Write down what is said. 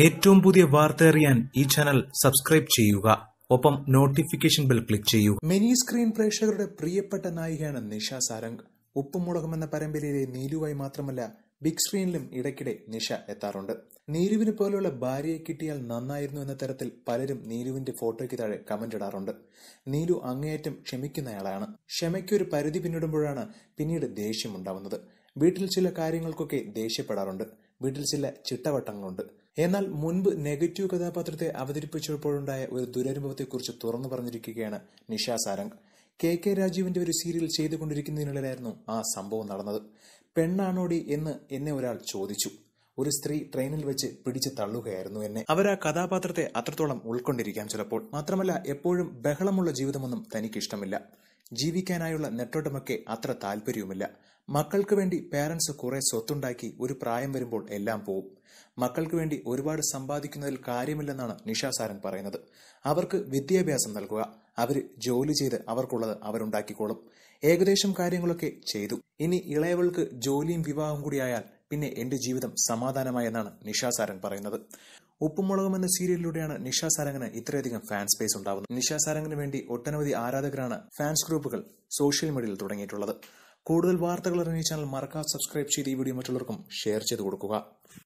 ഏറ്റവും പുതിയ വാർത്ത അറിയാൻ ഈ ചാനൽ സബ്സ്ക്രൈബ് ചെയ്യുക ഒപ്പം നോട്ടിഫിക്കേഷൻ ബെൽ ക്ലിക്ക് ചെയ്യുക മിനി സ്ക്രീൻ പ്രേക്ഷകരുടെ പ്രിയപ്പെട്ട നായികയാണ് നിഷ സാരംഗ് ഉപ്പുമുളകം എന്ന പരമ്പരയിലെ നീലുവായി മാത്രമല്ല ബിഗ് സ്ക്രീനിലും ഇടയ്ക്കിടെ നിഷ എത്താറുണ്ട് നീലുവിന് പോലെയുള്ള ഭാര്യയെ കിട്ടിയാൽ നന്നായിരുന്നു എന്ന തരത്തിൽ പലരും നീലുവിന്റെ ഫോട്ടോയ്ക്ക് താഴെ കമന്റ് ഇടാറുണ്ട് നീരു അങ്ങേയറ്റം ക്ഷമിക്കുന്നയാളാണ് ക്ഷമയ്ക്കൊരു പരിധി പിന്നിടുമ്പോഴാണ് പിന്നീട് ദേഷ്യമുണ്ടാവുന്നത് വീട്ടിൽ ചില കാര്യങ്ങൾക്കൊക്കെ ദേഷ്യപ്പെടാറുണ്ട് വീട്ടിൽ ചില ചിട്ടവട്ടങ്ങളുണ്ട് എന്നാൽ മുൻപ് നെഗറ്റീവ് കഥാപാത്രത്തെ അവതരിപ്പിച്ചപ്പോഴുണ്ടായ ഒരു ദുരനുഭവത്തെക്കുറിച്ച് തുറന്നു പറഞ്ഞിരിക്കുകയാണ് നിഷ സാരംഗ് കെ കെ രാജീവിന്റെ ഒരു സീരിയൽ ചെയ്തുകൊണ്ടിരിക്കുന്നതിനിടയിലായിരുന്നു ആ സംഭവം നടന്നത് പെണ്ണാണോടി എന്ന് എന്നെ ഒരാൾ ചോദിച്ചു ഒരു സ്ത്രീ ട്രെയിനിൽ വെച്ച് പിടിച്ച് തള്ളുകയായിരുന്നു എന്നെ അവർ ആ കഥാപാത്രത്തെ അത്രത്തോളം ഉൾക്കൊണ്ടിരിക്കാം ചിലപ്പോൾ മാത്രമല്ല എപ്പോഴും ബഹളമുള്ള ജീവിതമൊന്നും തനിക്കിഷ്ടമില്ല ജീവിക്കാനായുള്ള നെട്ടോട്ടമൊക്കെ അത്ര താല്പര്യവുമില്ല മക്കൾക്ക് വേണ്ടി പേരൻസ് കുറെ സ്വത്തുണ്ടാക്കി ഒരു പ്രായം വരുമ്പോൾ എല്ലാം പോവും മക്കൾക്ക് വേണ്ടി ഒരുപാട് സമ്പാദിക്കുന്നതിൽ കാര്യമില്ലെന്നാണ് നിഷാസാരൻ പറയുന്നത് അവർക്ക് വിദ്യാഭ്യാസം നൽകുക അവർ ജോലി ചെയ്ത് അവർക്കുള്ളത് അവരുണ്ടാക്കിക്കോളും ഏകദേശം കാര്യങ്ങളൊക്കെ ചെയ്തു ഇനി ഇളയവൾക്ക് ജോലിയും വിവാഹവും കൂടിയായാൽ പിന്നെ എന്റെ ജീവിതം സമാധാനമായെന്നാണ് നിഷാസാരൻ പറയുന്നത് ഉപ്പുമുളകും എന്ന സീരിയലിലൂടെയാണ് നിഷ സാരംഗിന് ഇത്രയധികം ഫാൻ സ്പേസ് ഉണ്ടാവുന്നത് നിഷ സാരംഗിന് വേണ്ടി ഒട്ടനവധി ആരാധകരാണ് ഫാൻസ് ഗ്രൂപ്പുകൾ സോഷ്യൽ മീഡിയയിൽ തുടങ്ങിയിട്ടുള്ളത് കൂടുതൽ വാർത്തകൾ അറിഞ്ഞ ചാനൽ മറക്കാതെ സബ്സ്ക്രൈബ് ചെയ്ത് ഈ വീഡിയോ മറ്റുള്ളവർക്കും ഷെയർ ചെയ്ത് കൊടുക്കുക